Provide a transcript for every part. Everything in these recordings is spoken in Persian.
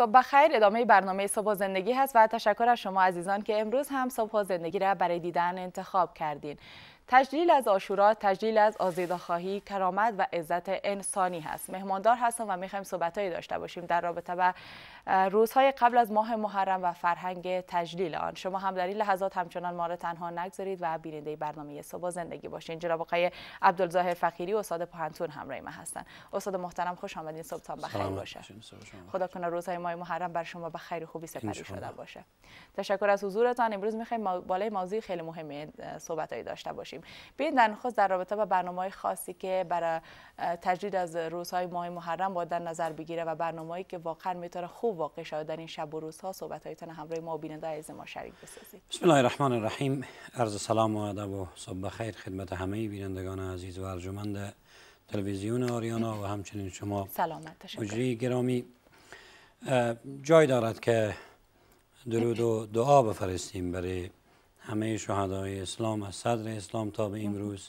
صبح بخیر ادامه برنامه صبح زندگی هست و تشکر از شما عزیزان که امروز هم صبح زندگی را برای دیدن انتخاب کردین تجلیل از آشورا تجلیل از آزیداخواهی کرامت و عزت انسانی هست مهماندار هستم و میخوایم صحبتهایی داشته باشیم در رابطه با روزهای قبل از ماه محرم و فرهنگ تجلیل آن شما هم در این لحظات همچنان ما را تنها نگذارید و بیننده برنامه صبح زندگی باشین جناب آقای عبدالظاهر فقیری استاد پاهنتون همراه ما هستند. استاد محترم خوش آمدین صبحتان بخیر باشه خدا کنه روزهای ماه محرم بر شما به خیر خوبی سپری شده باشه تشکر از حضورتان امروز میخوایم بالای موضوع خیلی مهمی صحبتهایی داشته باشیم داریم در نخست در رابطه با برنامه خاصی که برای تجدید از روزهای ماه محرم باید در نظر بگیره و برنامه‌ای که واقعا میتونه خوب واقع شده در این شب و روزها صحبتهایتان همراه ما و بیننده عزیز ما شریک بسازید بسم الله الرحمن الرحیم عرض سلام و ادب و صبح بخیر خدمت همه بینندگان عزیز و ارجمند تلویزیون آریانا و همچنین شما سلامت گرامی جای دارد که درود و دعا بفرستیم برای همه شهدای اسلام از صدر اسلام تا به امروز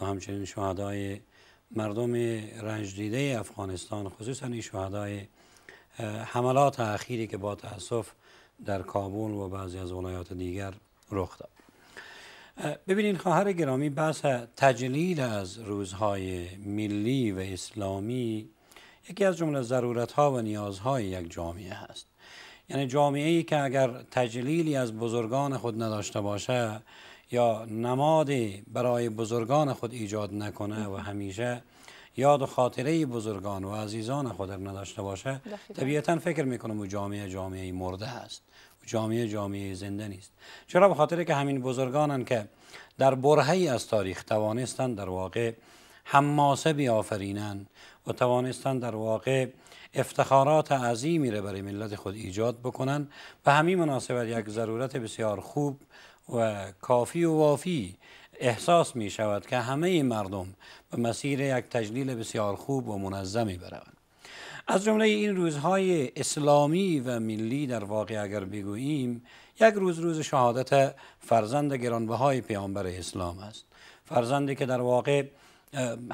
و همچنین شهدای مردم رنج دیده افغانستان خصوصا این شهدای حملات اخیری که با تاسف در کابل و بعضی از ولایات دیگر رخ داد ببینید خواهر گرامی بحث تجلیل از روزهای ملی و اسلامی یکی از جمله ضرورت ها و نیازهای یک جامعه هست یعنی جامعه ای که اگر تجلیلی از بزرگان خود نداشته باشه یا نمادی برای بزرگان خود ایجاد نکنه و همیشه یاد و خاطره بزرگان و عزیزان خود نداشته باشه طبیعتا فکر میکنم او جامعه جامعه مرده است جامعه جامعه زنده نیست چرا به خاطر که همین بزرگانن که در برهی از تاریخ توانستند در واقع حماسه بیافرینند و توانستن در واقع افتخارات عظیمی را برای ملت خود ایجاد بکنن به همین مناسبت یک ضرورت بسیار خوب و کافی و وافی احساس می شود که همه مردم به مسیر یک تجلیل بسیار خوب و منظمی بروند از جمله این روزهای اسلامی و ملی در واقع اگر بگوییم یک روز روز شهادت فرزند گرانبهای پیامبر اسلام است فرزندی که در واقع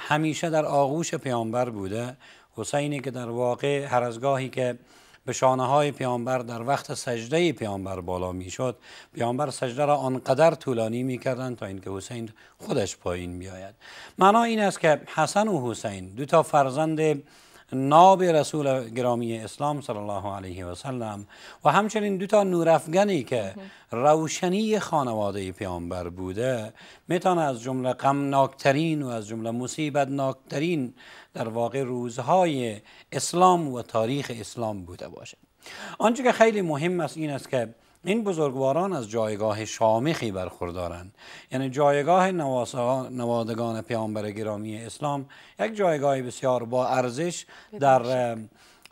همیشه در آغوش پیامبر بوده حسینی که در واقع هر از گاهی که به شانه های پیامبر در وقت سجده پیامبر بالا میشد پیامبر سجده را آنقدر طولانی میکردند تا اینکه حسین خودش پایین بیاید معنا این است که حسن و حسین دو تا فرزند ناب رسول گرامی اسلام صلی الله علیه و سلم و همچنین دو تا نورافگنی که روشنی خانواده پیامبر بوده میتونه از جمله غمناکترین و از جمله مصیبتناکترین در واقع روزهای اسلام و تاریخ اسلام بوده باشه آنچه که خیلی مهم است این است که این بزرگواران از جایگاه شامخی برخوردارند یعنی جایگاه نوادگان پیامبر گرامی اسلام یک جایگاه بسیار با ارزش در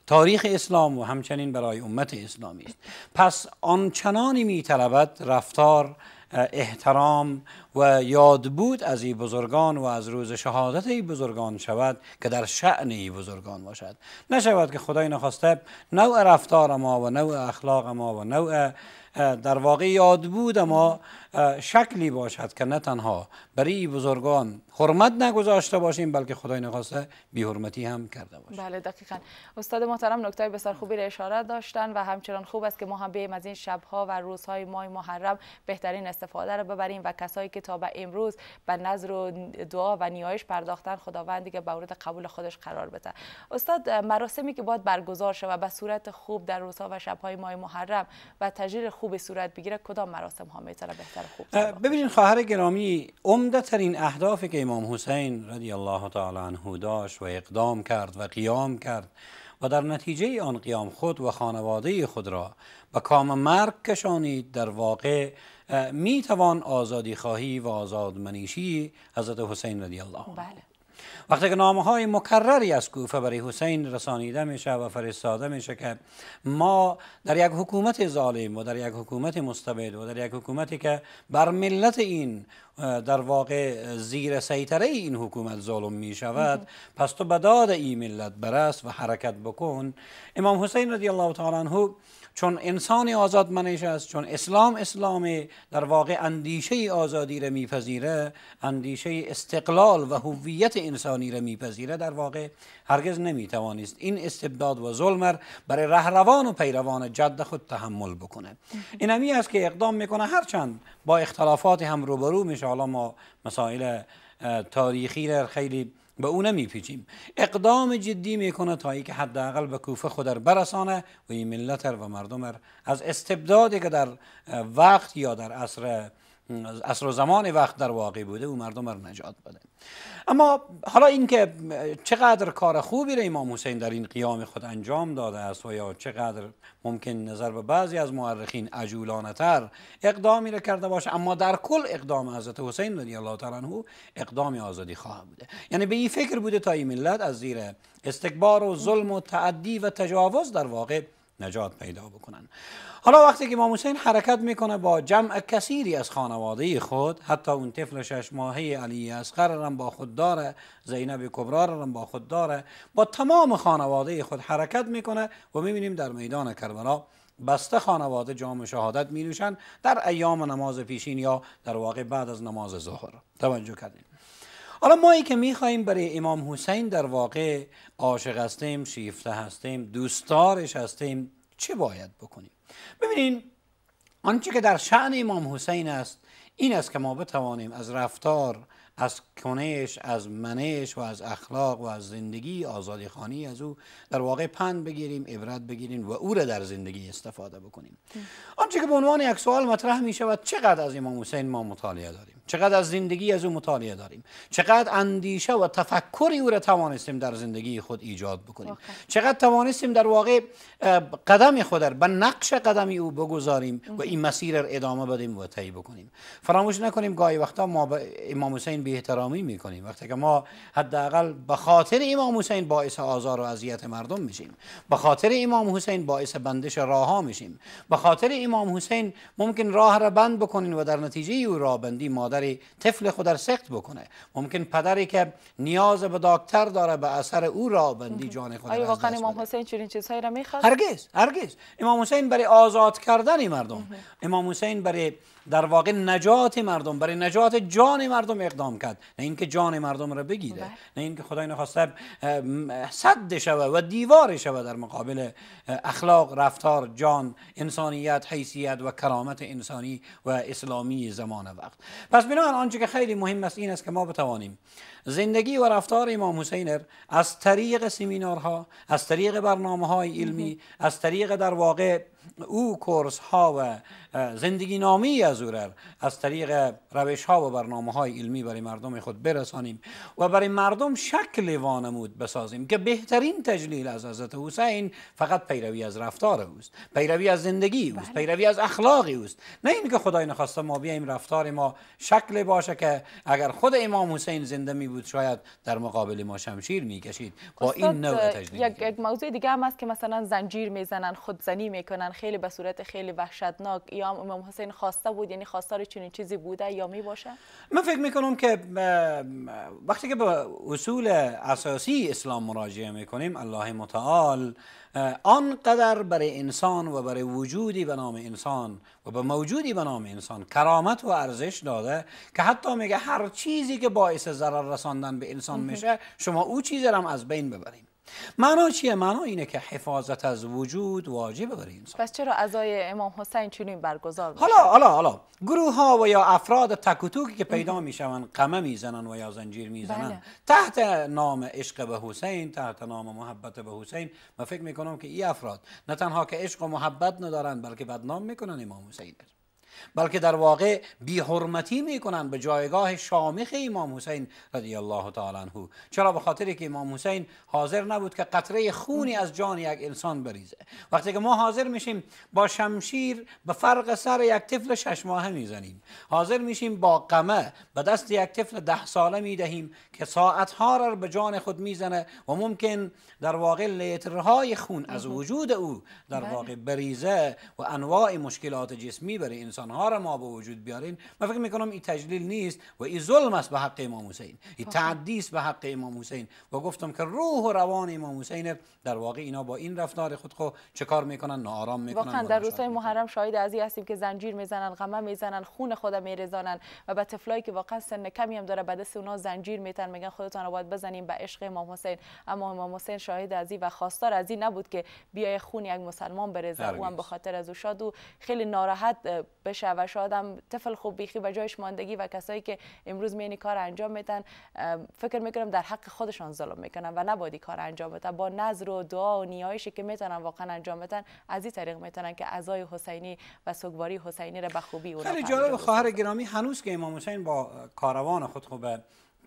تاریخ اسلام و همچنین برای امت اسلامی است پس آنچنانی می رفتار احترام و یاد بود از ای بزرگان و از روز شهادت ای بزرگان شود که در شعن ای بزرگان باشد نشود که خدای نخواسته نوع رفتار ما و نوع اخلاق ما و نوع در واقع یاد بود ما شکلی باشد که نه تنها برای بزرگان حرمت نگذاشته باشیم بلکه خدای نخواسته بی حرمتی هم کرده باشیم بله دقیقا استاد محترم نکته بسیار خوبی را اشاره داشتن و همچنان خوب است که ما هم بیم از این شبها و روزهای ماه محرم بهترین استفاده را ببریم و کسایی که تا به امروز به نظر و دعا و نیایش پرداختن خداوند دیگه به قبول خودش قرار بده استاد مراسمی که باید برگزار شود و به صورت خوب در روزها و شبهای ماه محرم و تجلیل خوب صورت بگیره کدام مراسم ها میتونه بهتر خوب ببینید خواهر گرامی عمده ترین اهدافی که امام حسین رضی الله تعالی عنه داشت و اقدام کرد و قیام کرد و در نتیجه آن قیام خود و خانواده خود را به کام مرگ کشانید در واقع می توان آزادی خواهی و آزاد منیشی حضرت حسین رضی الله عنه بله. وقتی که نامه های مکرری از کوفه برای حسین رسانیده میشه و فرستاده میشه که ما در یک حکومت ظالم و در یک حکومت مستبد و در یک حکومتی که بر ملت این در واقع زیر سیطره این حکومت ظلم می شود پس تو بداد داد این ملت برس و حرکت بکن امام حسین رضی الله تعالی عنه چون انسان آزاد منش است چون اسلام اسلام در واقع اندیشه آزادی را میپذیره اندیشه استقلال و هویت انسانی را میپذیره در واقع هرگز نمیتوانست این استبداد و ظلم را برای رهروان و پیروان جد خود تحمل بکنه این همی است که اقدام میکنه هرچند با اختلافات هم روبرو حالا ما مسائل تاریخی را خیلی به او پیچیم اقدام جدی میکنه تا اینکه حداقل به کوفه خود را برسانه و این ملت و مردم از استبدادی که در وقت یا در عصر اصر و زمان وقت در واقع بوده او مردم رو نجات بده اما حالا اینکه چقدر کار خوبی را امام حسین در این قیام خود انجام داده است و یا چقدر ممکن نظر به بعضی از مورخین عجولانه تر اقدامی را کرده باشه اما در کل اقدام حضرت حسین رضی الله تعالی عنه اقدام آزادی خواه بوده یعنی به این فکر بوده تا این ملت از زیر استکبار و ظلم و تعدی و تجاوز در واقع نجات پیدا بکنن حالا وقتی که امام حسین حرکت میکنه با جمع کثیری از خانواده خود حتی اون طفل شش ماهه علی اصغر را با خود داره زینب کبرا را با خود داره با تمام خانواده خود حرکت میکنه و میبینیم در میدان کربلا بسته خانواده جام شهادت می نوشن در ایام نماز پیشین یا در واقع بعد از نماز ظهر توجه کردیم حالا ای که میخواهیم برای امام حسین در واقع عاشق هستیم شیفته هستیم دوستارش هستیم چه باید بکنیم ببینین آنچه که در شعن امام حسین است این است که ما بتوانیم از رفتار از کنش از منش و از اخلاق و از زندگی آزادی خانی از او در واقع پند بگیریم عبرت بگیریم و او را در زندگی استفاده بکنیم آنچه که به عنوان یک سوال مطرح می شود چقدر از امام حسین ما مطالعه داریم چقدر از زندگی از او مطالعه داریم چقدر اندیشه و تفکری او را توانستیم در زندگی خود ایجاد بکنیم چقدر توانستیم در واقع قدم خود را به نقش قدمی او بگذاریم و این مسیر را ادامه بدیم و طی بکنیم فراموش نکنیم گاهی وقتا ما به امام حسین به احترامی میکنیم وقتی که ما حداقل به خاطر امام حسین باعث آزار و اذیت مردم میشیم به خاطر امام حسین باعث بندش راه ها میشیم به خاطر امام حسین ممکن راه را بند بکنیم و در نتیجه او را بندی مادر پدری طفل خود را سخت بکنه ممکن پدری که نیاز به دکتر داره به اثر او را بندی جان خود آیا واقعا امام حسین چنین چیزهایی را هرگز هرگز امام حسین برای آزاد کردن مردم امام حسین برای در واقع نجات مردم برای نجات جان مردم اقدام کرد نه اینکه جان مردم را بگیره بله. نه اینکه خدای نخواسته صد شود و دیوار شود در مقابل اخلاق رفتار جان انسانیت حیثیت و کرامت انسانی و اسلامی زمان وقت پس بنابراین آنچه که خیلی مهم است این است که ما بتوانیم زندگی و رفتار امام حسین از طریق سمینارها از طریق برنامه های علمی از طریق در واقع او کورس ها و زندگی نامی از او از طریق روش ها و برنامه های علمی برای مردم خود برسانیم و برای مردم شکل وانمود بسازیم که بهترین تجلیل از حضرت حسین فقط پیروی از رفتار اوست پیروی از زندگی اوست بله. پیروی از اخلاق اوست نه اینکه خدای نخواسته ما بیایم رفتار ما شکل باشه که اگر خود امام حسین زنده می بود شاید در مقابل ما شمشیر کشید با این نوع تجلیل یک موضوع دیگه هم است که مثلا زنجیر میزنن خودزنی میکنن خیلی به صورت خیلی وحشتناک یا امام حسین خواسته بود یعنی خواستار چنین چیزی بوده یا می باشه من فکر میکنم که وقتی که به اصول اساسی اسلام مراجعه میکنیم الله متعال آنقدر برای انسان و برای وجودی به نام انسان و به موجودی به نام انسان کرامت و ارزش داده که حتی میگه هر چیزی که باعث ضرر رساندن به انسان میشه شما او چیز را از بین ببریم معنا چیه معنا اینه که حفاظت از وجود واجبه برای انسان پس چرا ازای امام حسین چنین برگزار میشه حالا حالا حالا گروه ها و یا افراد تکوتوکی که پیدا میشوند قمه میزنن و یا زنجیر میزنن بله. تحت نام عشق به حسین تحت نام محبت به حسین من فکر میکنم که این افراد نه تنها که عشق و محبت ندارن بلکه بدنام میکنن امام حسین بلکه در واقع بی حرمتی کنند به جایگاه شامخ امام حسین رضی الله تعالی عنه چرا به خاطر که امام حسین حاضر نبود که قطره خونی از جان یک انسان بریزه وقتی که ما حاضر میشیم با شمشیر به فرق سر یک طفل شش ماهه میزنیم حاضر میشیم با قمه به دست یک طفل ده ساله میدهیم که ساعت ها را به جان خود میزنه و ممکن در واقع لیترهای خون از وجود او در بله. واقع بریزه و انواع مشکلات جسمی برای انسان ها را ما به وجود بیارین من فکر میکنم این تجلیل نیست و این ظلم است به حق امام حسین این خب. تعدی به حق امام حسین و گفتم که روح و روان امام حسین در واقع اینا با این رفتار خود خو چه کار میکنن ناآرام میکنن واقعا در روزهای محرم شاهد ازی هستیم که زنجیر میزنن غمه میزنن خون خود میریزانن و به طفلایی که واقعا سن کمی هم داره به دست اونا زنجیر میتن میگن خودتان رو باید بزنیم به عشق امام حسین اما امام حسین شاهد ازی و خواستار ازی نبود که بیای خون یک مسلمان بریزه او هم به خاطر از او شاد و خیلی ناراحت به بشه و شاید هم طفل خوب بیخی و جایش ماندگی و کسایی که امروز میانی کار انجام میدن فکر میکنم در حق خودشان ظلم میکنن و نبادی کار انجام بدن با نظر و دعا و نیایشی که میتونن واقعا انجام بدن از این طریق میتونن که عزای حسینی و سوگواری حسینی را به خوبی اون خیلی جالب خواهر گرامی هنوز که امام حسین با کاروان خود خوب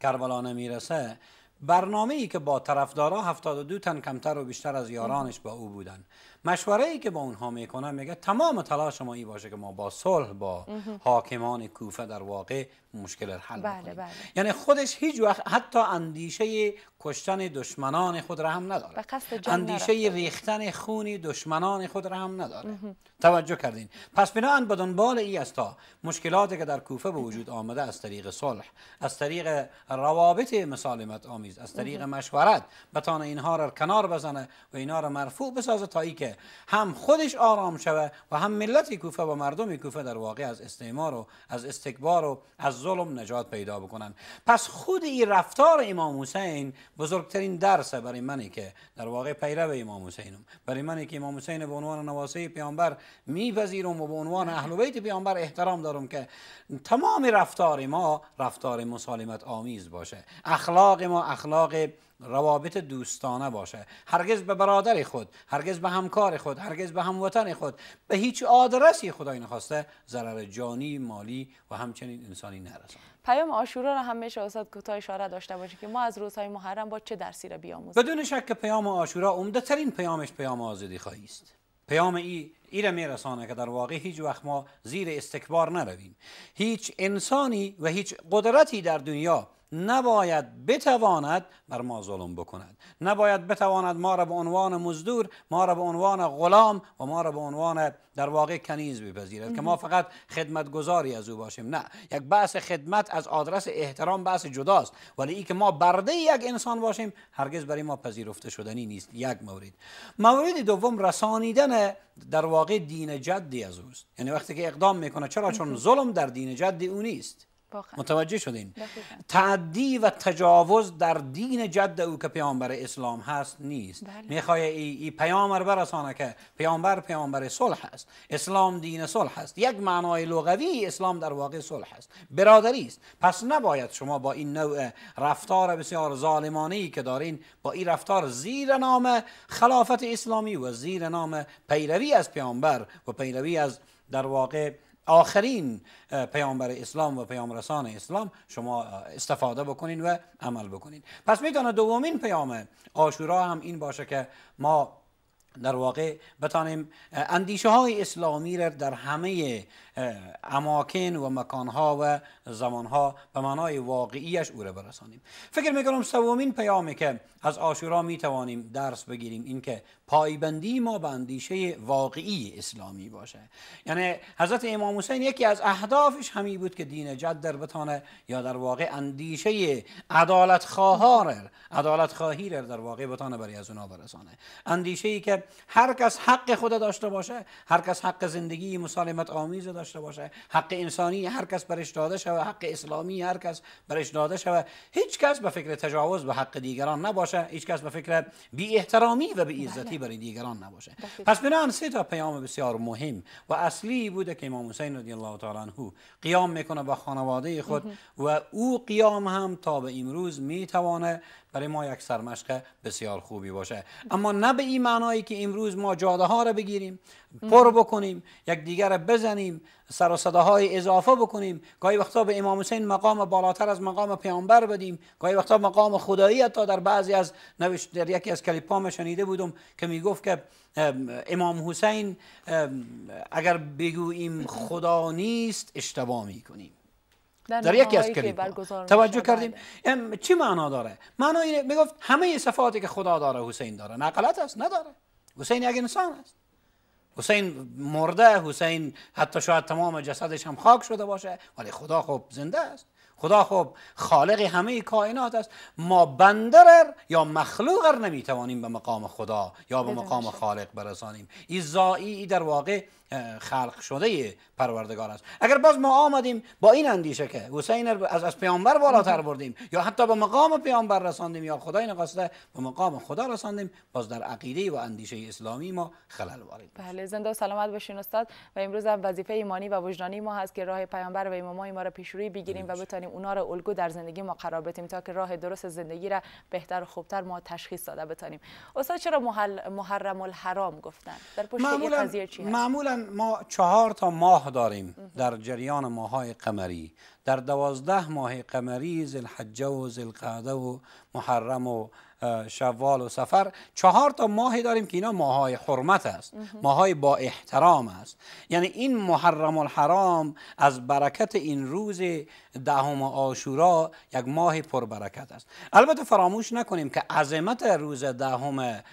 کربلا نمیرسه برنامه ای که با طرفدارا 72 تن کمتر و بیشتر از یارانش با او بودن مشوره ای که با اونها میکنن میگه تمام تلاش ما این باشه که ما با صلح با حاکمان کوفه در واقع مشکل حل بله،, بله یعنی خودش هیچ وقت حتی اندیشه کشتن دشمنان خود را هم نداره اندیشه ریختن خونی دشمنان خود را هم نداره توجه کردین پس بنابراین به دنبال ای است تا مشکلاتی که در کوفه به وجود آمده از طریق صلح از طریق روابط مسالمت آمیز از طریق مشورت بتانه اینها را کنار بزنه و اینها را مرفوع بسازه تا ای که هم خودش آرام شوه و هم ملت کوفه و مردم کوفه در واقع از استعمار و از استکبار و از ظلم نجات پیدا بکنن پس خود این رفتار امام حسین بزرگترین درسه برای منی که در واقع پیرو امام حسینم برای منی که امام حسین به عنوان نواسه پیامبر میپذیرم و به عنوان اهل بیت پیامبر احترام دارم که تمام رفتار ما رفتار مسالمت آمیز باشه اخلاق ما اخلاق روابط دوستانه باشه هرگز به برادر خود هرگز به همکار خود هرگز به هموطن خود به هیچ آدرسی خدای نخواسته ضرر جانی مالی و همچنین انسانی نرسانه پیام آشورا را هم میشه استاد کوتاه اشاره داشته باشه که ما از روزهای محرم با چه درسی را بیاموزیم بدون شک پیام آشورا عمده ترین پیامش پیام آزادی خواهی است پیام ای ای را میرسانه که در واقع هیچ وقت ما زیر استکبار نرویم هیچ انسانی و هیچ قدرتی در دنیا نباید بتواند بر ما ظلم بکند نباید بتواند ما را به عنوان مزدور ما را به عنوان غلام و ما را به عنوان در واقع کنیز بپذیرد که ما فقط خدمتگذاری از او باشیم نه یک بحث خدمت از آدرس احترام بحث جداست ولی ای که ما برده یک انسان باشیم هرگز برای ما پذیرفته شدنی نیست یک مورد مورد دوم رسانیدن در واقع دین جدی از اوست یعنی وقتی که اقدام میکنه چرا چون ظلم در دین جدی او نیست متوجه شدین تعدی و تجاوز در دین جد او که پیامبر اسلام هست نیست بله. میخوای ای, ای پیامبر برسانه که پیامبر پیامبر صلح هست اسلام دین صلح هست یک معنای لغوی اسلام در واقع صلح هست برادری است پس نباید شما با این نوع رفتار بسیار ظالمانه ای که دارین با این رفتار زیر نام خلافت اسلامی و زیر نام پیروی از پیامبر و پیروی از در واقع آخرین پیامبر اسلام و پیامرسان اسلام شما استفاده بکنین و عمل بکنین پس میتونه دومین پیام آشورا هم این باشه که ما در واقع بتانیم اندیشه های اسلامی را در همه اماکن و مکانها و زمانها به معنای واقعیش او را برسانیم فکر میکنم سومین پیامی که از آشورا میتوانیم درس بگیریم این که پایبندی ما به اندیشه واقعی اسلامی باشه یعنی حضرت امام حسین یکی از اهدافش همی بود که دین جد در بتانه یا در واقع اندیشه عدالت خواهار عدالت در واقع بتانه برای از اونا برسانه اندیشه ای که هر کس حق خود داشته باشه هر کس حق زندگی مسالمت آمیز داشته باشه حق انسانی هر کس برش داده شود حق اسلامی هر کس برش داده شود هیچ کس به فکر تجاوز به حق دیگران نباشه هیچ کس به فکر بی احترامی و بی عزتی بله. برای دیگران نباشه بله. پس هم سه تا پیام بسیار مهم و اصلی بوده که امام حسین رضی الله تعالی عنه قیام میکنه با خانواده خود و او قیام هم تا به امروز میتوانه برای ما یک سرمشق بسیار خوبی باشه اما نه به این معنایی که امروز ما جاده ها را بگیریم پر بکنیم یک دیگر بزنیم سر و های اضافه بکنیم گاهی وقتا به امام حسین مقام بالاتر از مقام پیامبر بدیم گاهی وقتا مقام خدایی تا در بعضی از نوشت در یکی از ها شنیده بودم که میگفت که امام حسین اگر بگوییم خدا نیست اشتباه میکنیم در, یکی از کلیپ توجه کردیم بله. چی معنا داره معنا اینه میگفت همه صفاتی که خدا داره حسین داره نقلت است نداره حسین یک انسان است حسین مرده حسین حتی شاید تمام جسدش هم خاک شده باشه ولی خدا خوب زنده است خدا خب خالق همه کائنات است ما بندر یا مخلوق نمیتوانیم به مقام خدا یا به مقام خالق برسانیم ای در واقع خلق شده پروردگار است اگر باز ما آمدیم با این اندیشه که حسین از از پیامبر بالاتر بردیم یا حتی به مقام پیامبر رساندیم یا خدای نقاسته به مقام خدا رساندیم باز در عقیده و اندیشه اسلامی ما خلل وارد بله زنده و سلامت باشین استاد و امروز هم وظیفه ایمانی و وجدانی ما هست که راه پیامبر و امامای ما را پیش روی بگیریم و بتانیم اونا را الگو در زندگی ما قرار بدیم تا که راه درست زندگی را بهتر و خوبتر ما تشخیص داده بتانیم استاد چرا محل محرم الحرام گفتن در پشت قضیه چی معمولا ما چهار تا ماه داریم در جریان ماهای قمری در دوازده ماه قمری زلحجه و زلقعده و محرم و شوال و سفر چهار تا ماهی داریم که اینا ماهای حرمت است ماهای با احترام است یعنی این محرم الحرام از برکت این روز دهم آشورا یک ماه پربرکت است البته فراموش نکنیم که عظمت روز دهم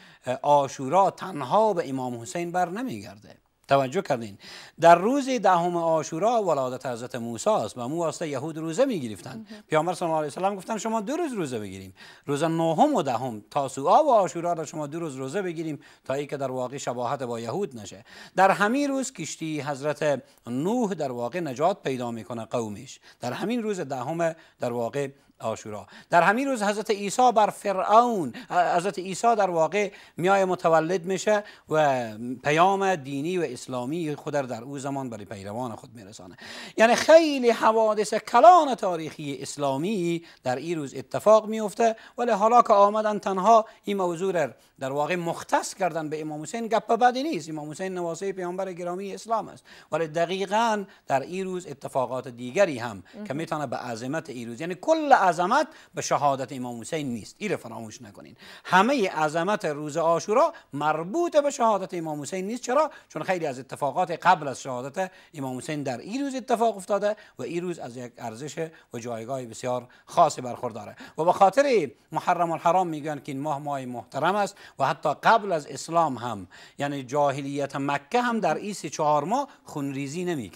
آشورا تنها به امام حسین بر نمیگرده توجه کردین در روز دهم آشورا ولادت حضرت موسی است و مو واسطه یهود روزه می گرفتن پیامبر صلی الله علیه و سلم گفتن شما دو روز روزه بگیریم روز نهم و دهم تاسوعا و آشورا را شما دو روز روزه بگیریم تا اینکه در واقع شباهت با یهود نشه در همین روز کشتی حضرت نوح در واقع نجات پیدا میکنه قومش در همین روز دهم در واقع آشورا در همین روز حضرت عیسی بر فرعون حضرت عیسی در واقع میای متولد میشه و پیام دینی و اسلامی خود در او زمان برای پیروان خود میرسانه یعنی خیلی حوادث کلان تاریخی اسلامی در این روز اتفاق میفته ولی حالا که آمدن تنها این موضوع را در واقع مختص کردن به امام حسین گپ بدی نیست امام حسین نواسه پیامبر گرامی اسلام است ولی دقیقا در این روز اتفاقات دیگری هم که میتونه به عظمت این روز یعنی کل عظمت به شهادت امام حسین نیست این فراموش نکنین همه عظمت روز آشورا مربوط به شهادت امام حسین نیست چرا چون خیلی از اتفاقات قبل از شهادت امام حسین در این روز اتفاق افتاده و این روز از یک ارزش و جایگاه بسیار خاصی برخورداره و به خاطر محرم الحرام میگن که این ماه ماه محترم است و حتی قبل از اسلام هم یعنی جاهلیت مکه هم در این چهار ماه خونریزی نمی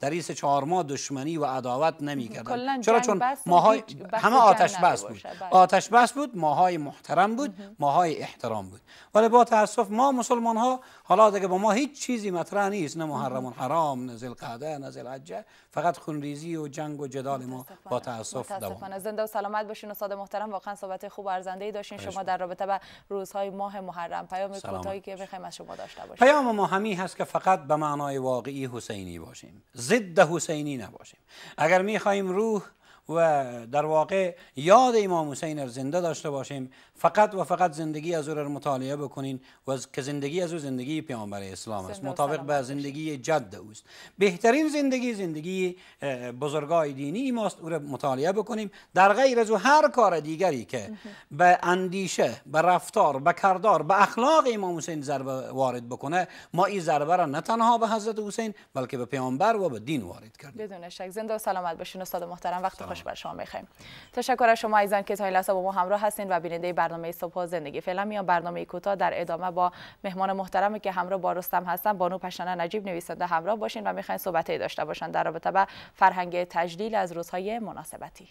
در این ماه دشمنی و عداوت نمی چرا چون ماهای همه آتش بس بود بله. آتش بس بود ماهای محترم بود ماهای احترام بود ولی با تاسف ما مسلمان ها حالا دیگه با ما هیچ چیزی مطرح نیست نه محرم حرام نه ذوالقعده نه ذوالحجه فقط خونریزی و جنگ و جدال ما با تاسف دوام زنده و سلامت باشین استاد محترم واقعا صحبت خوب ارزنده ای داشتین شما در رابطه با روزهای ماه محرم پیام کوتاهی که بخوایم از شما داشته باشیم پیام ما همین هست که فقط به معنای واقعی حسینی باشیم ضد حسینی نباشیم اگر خواهیم روح و در واقع یاد امام حسین را زنده داشته باشیم فقط و فقط زندگی از او را مطالعه بکنین و از که زندگی از او زندگی پیامبر اسلام است مطابق به زندگی جد اوست بهترین زندگی زندگی بزرگای دینی ماست او را مطالعه بکنیم در غیر از او هر کار دیگری که به اندیشه به رفتار به کردار به اخلاق امام حسین ضربه وارد بکنه ما این ضربه را نه تنها به حضرت حسین بلکه به پیامبر و به دین وارد کردیم بدون شک زنده و سلامت باشین استاد محترم وقت خوش بر شما میخوایم تشکر از شما ایزان که تا این لحظه با ما همراه هستین و بیننده برنامه صبح زندگی فعلا میان برنامه کوتاه در ادامه با مهمان محترمی که همراه با رستم هستن بانو پشنه نجیب نویسنده همراه باشین و میخواین ای داشته باشن در رابطه با فرهنگ تجلیل از روزهای مناسبتی